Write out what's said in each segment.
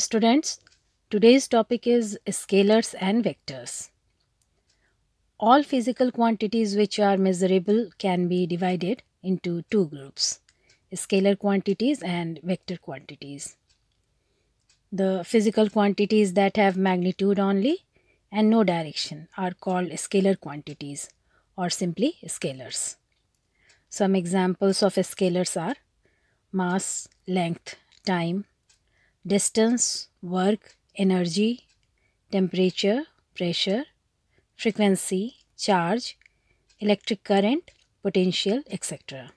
Students, today's topic is scalars and vectors. All physical quantities which are measurable can be divided into two groups, scalar quantities and vector quantities. The physical quantities that have magnitude only and no direction are called scalar quantities or simply scalars. Some examples of scalars are mass, length, time, distance, work, energy, temperature, pressure, frequency, charge, electric current, potential, etc.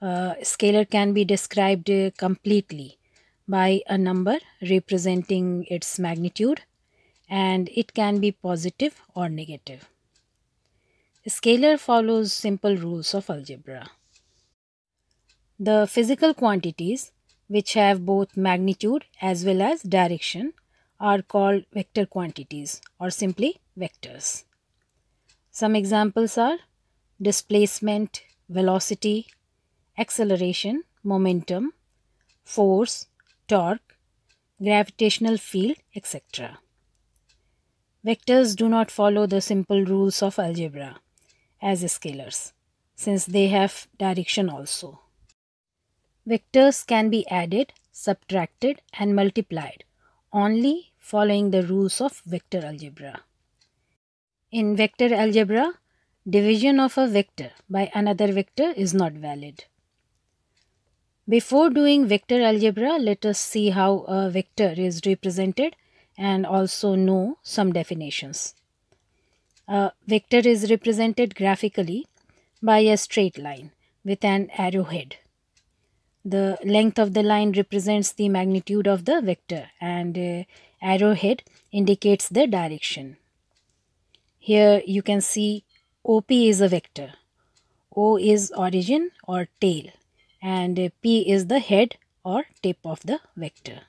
Uh, scalar can be described uh, completely by a number representing its magnitude and it can be positive or negative. Scalar follows simple rules of algebra. The physical quantities which have both magnitude as well as direction are called vector quantities or simply vectors. Some examples are displacement, velocity, acceleration, momentum, force, torque, gravitational field, etc. Vectors do not follow the simple rules of algebra as scalars since they have direction also. Vectors can be added, subtracted and multiplied only following the rules of vector algebra. In vector algebra, division of a vector by another vector is not valid. Before doing vector algebra, let us see how a vector is represented and also know some definitions. A vector is represented graphically by a straight line with an arrowhead the length of the line represents the magnitude of the vector and uh, arrowhead indicates the direction. Here you can see OP is a vector, O is origin or tail and uh, P is the head or tip of the vector.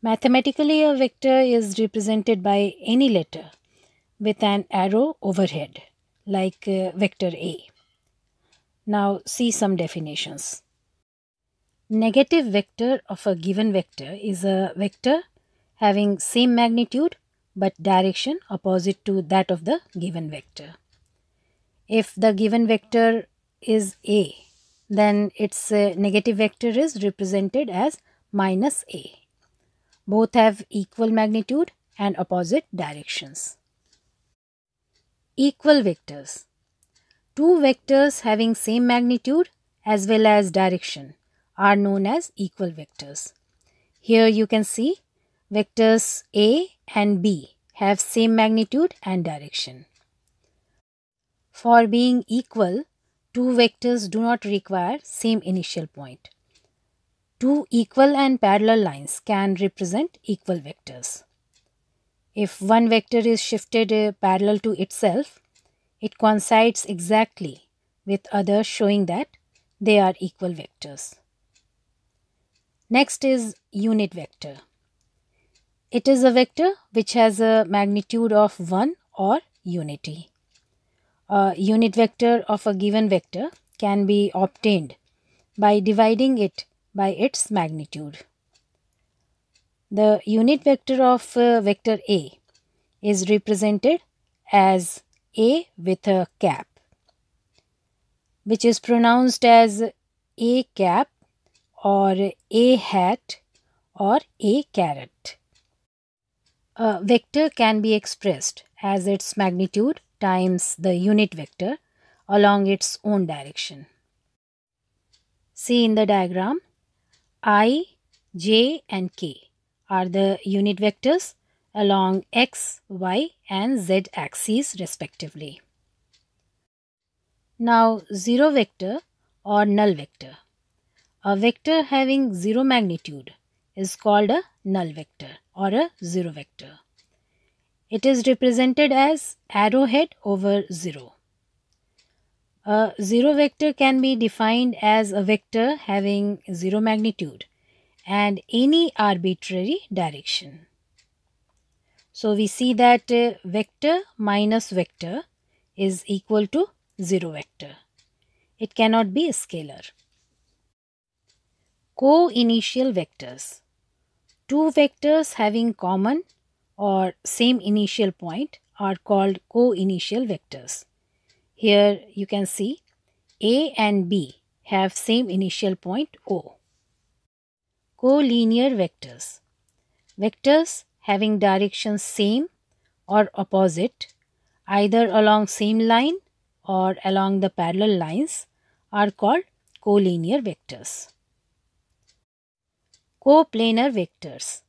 Mathematically a vector is represented by any letter with an arrow overhead like uh, vector A. Now see some definitions. Negative vector of a given vector is a vector having same magnitude but direction opposite to that of the given vector. If the given vector is A, then its uh, negative vector is represented as minus A. Both have equal magnitude and opposite directions. Equal vectors. Two vectors having same magnitude as well as direction are known as equal vectors. Here you can see vectors A and B have same magnitude and direction. For being equal, two vectors do not require same initial point. Two equal and parallel lines can represent equal vectors. If one vector is shifted uh, parallel to itself, it coincides exactly with others showing that they are equal vectors. Next is unit vector. It is a vector which has a magnitude of 1 or unity. A unit vector of a given vector can be obtained by dividing it by its magnitude. The unit vector of uh, vector A is represented as A with a cap, which is pronounced as A cap or a hat or a caret. A vector can be expressed as its magnitude times the unit vector along its own direction. See in the diagram, i, j and k are the unit vectors along x, y and z axes respectively. Now 0 vector or null vector. A vector having zero magnitude is called a null vector or a zero vector. It is represented as arrowhead over zero. A zero vector can be defined as a vector having zero magnitude and any arbitrary direction. So we see that uh, vector minus vector is equal to zero vector. It cannot be a scalar co-initial vectors. Two vectors having common or same initial point are called co-initial vectors. Here you can see A and B have same initial point O. Collinear vectors. Vectors having directions same or opposite either along same line or along the parallel lines are called collinear vectors coplanar vectors.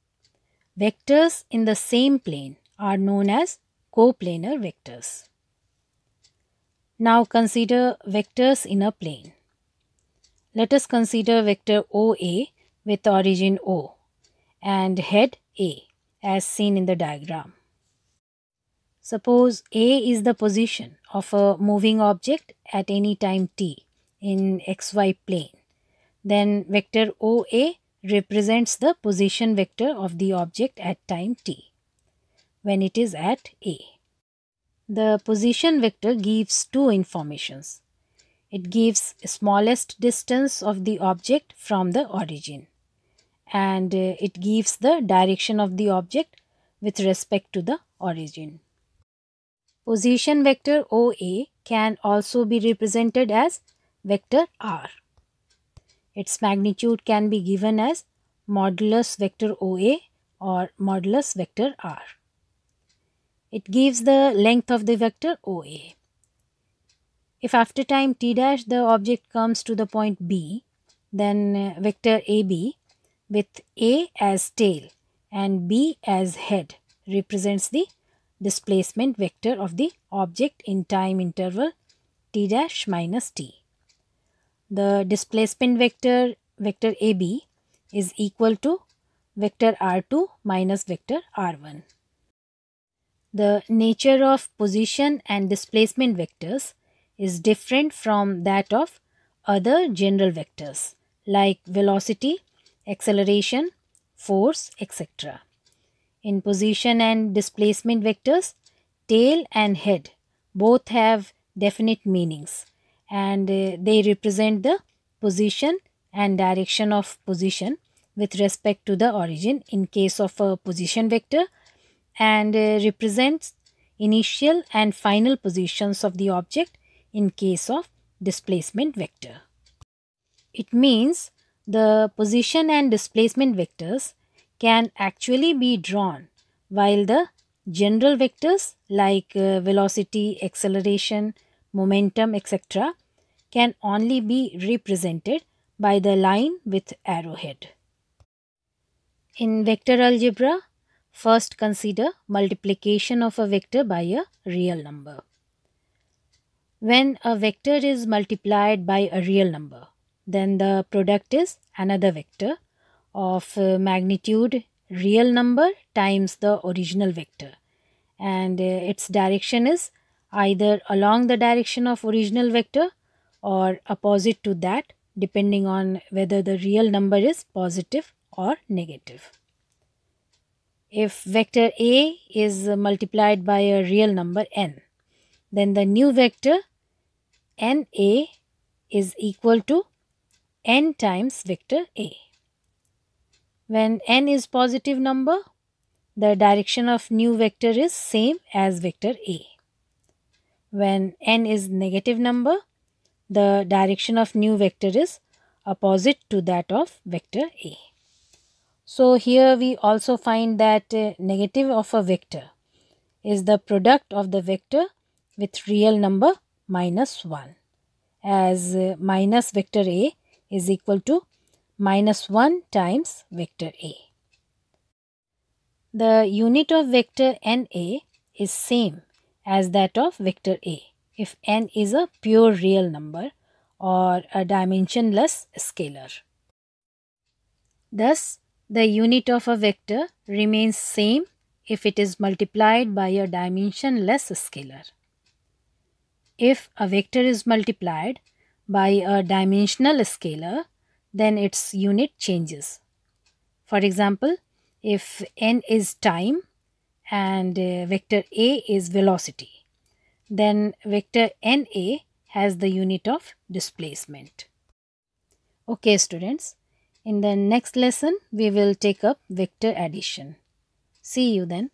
Vectors in the same plane are known as coplanar vectors. Now consider vectors in a plane. Let us consider vector OA with origin O and head A as seen in the diagram. Suppose A is the position of a moving object at any time t in xy plane. Then vector OA represents the position vector of the object at time t when it is at A. The position vector gives two informations. It gives smallest distance of the object from the origin and uh, it gives the direction of the object with respect to the origin. Position vector OA can also be represented as vector R. Its magnitude can be given as modulus vector OA or modulus vector R. It gives the length of the vector OA. If after time t dash the object comes to the point B, then uh, vector AB with A as tail and B as head represents the displacement vector of the object in time interval t dash minus t the displacement vector vector AB is equal to vector r2 minus vector r1. The nature of position and displacement vectors is different from that of other general vectors like velocity, acceleration, force, etc. In position and displacement vectors, tail and head both have definite meanings and uh, they represent the position and direction of position with respect to the origin in case of a position vector and uh, represents initial and final positions of the object in case of displacement vector. It means the position and displacement vectors can actually be drawn while the general vectors like uh, velocity, acceleration, momentum, etc., can only be represented by the line with arrowhead. In vector algebra, first consider multiplication of a vector by a real number. When a vector is multiplied by a real number, then the product is another vector of uh, magnitude real number times the original vector and uh, its direction is either along the direction of original vector or opposite to that depending on whether the real number is positive or negative. If vector A is multiplied by a real number n, then the new vector na is equal to n times vector A. When n is positive number, the direction of new vector is same as vector A. When n is negative number, the direction of new vector is opposite to that of vector A. So here we also find that uh, negative of a vector is the product of the vector with real number minus 1 as uh, minus vector A is equal to minus 1 times vector A. The unit of vector NA is same as that of vector A if n is a pure real number or a dimensionless scalar. Thus, the unit of a vector remains same if it is multiplied by a dimensionless scalar. If a vector is multiplied by a dimensional scalar, then its unit changes. For example, if n is time and uh, vector A is velocity. Then vector NA has the unit of displacement. Okay students, in the next lesson we will take up vector addition. See you then.